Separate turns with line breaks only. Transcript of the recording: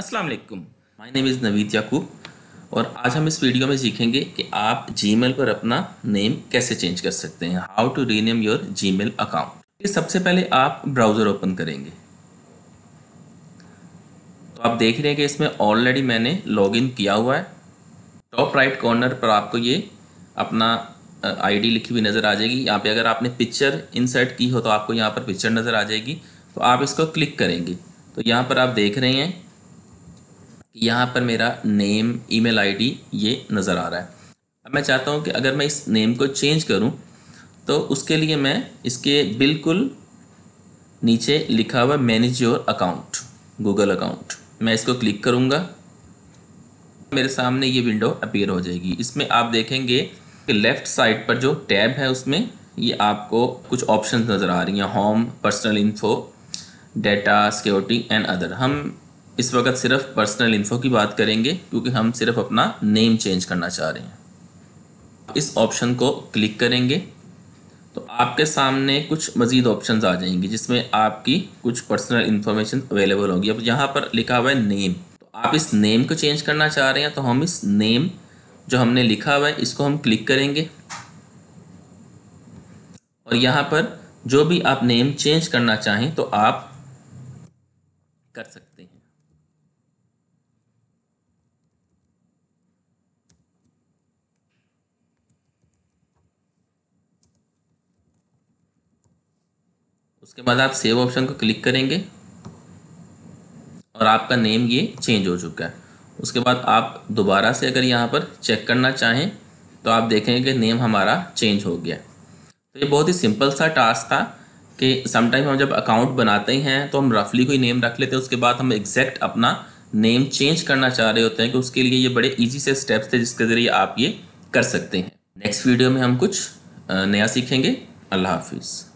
अस्सलाम वालेकुम my name is Naveed Yakub और आज हम इस वीडियो में सीखेंगे कि आप जीमेल पर अपना नेम कैसे चेंज कर सकते हैं how to rename your Gmail account सबसे पहले आप ब्राउज़र ओपन करेंगे तो आप देख रहे हैं कि इसमें ऑलरेडी मैंने लॉगिन किया हुआ है टॉप राइट कॉर्नर पर आपको ये अपना आईडी लिखी हुई नज़र आ जाएगी यहाँ पे अगर आपने पिक्चर इंसर्ट की हो तो आपको यहाँ पर पिक्चर नज़र आ जाएगी तो आप इसको क्लिक करेंगे तो यहाँ पर आप देख रहे हैं यहाँ पर मेरा नेम ईमेल आईडी ये नज़र आ रहा है अब मैं चाहता हूँ कि अगर मैं इस नेम को चेंज करूँ तो उसके लिए मैं इसके बिल्कुल नीचे लिखा हुआ manage your account Google account मैं इसको क्लिक करूँगा मेरे सामने ये विंडो अपीयर हो जाएगी इसमें आप देखेंगे कि लेफ़्ट साइड पर जो टैब है उसमें ये आपको कुछ ऑप्शन नज़र आ रही हैं home personal info data security and other हम इस वक्त सिर्फ पर्सनल इन्फो की बात करेंगे क्योंकि हम सिर्फ अपना नेम चेंज करना चाह रहे हैं इस ऑप्शन को क्लिक करेंगे तो आपके सामने कुछ मज़ीद ऑप्शन आ जाएंगे जिसमें आपकी कुछ पर्सनल इन्फॉर्मेशन अवेलेबल होगी अब यहाँ पर लिखा हुआ है नेम तो आप इस नेम को चेंज करना चाह रहे हैं तो हम इस नेम जो हमने लिखा हुआ है इसको हम क्लिक करेंगे और यहाँ पर जो भी आप नेम चेंज करना चाहें तो आप कर सकते उसके बाद आप सेव ऑप्शन को क्लिक करेंगे और आपका नेम ये चेंज हो चुका है उसके बाद आप दोबारा से अगर यहाँ पर चेक करना चाहें तो आप देखेंगे कि नेम हमारा चेंज हो गया तो ये बहुत ही सिंपल सा टास्क था कि समटाइम हम जब अकाउंट बनाते हैं तो हम रफली कोई नेम रख लेते हैं उसके बाद हम एग्जैक्ट अपना नेम चेंज करना चाह रहे होते हैं कि उसके लिए ये बड़े ईजी से स्टेप्स थे जिसके ज़रिए आप ये कर सकते हैं नेक्स्ट वीडियो में हम कुछ नया सीखेंगे अल्लाह हाफिज़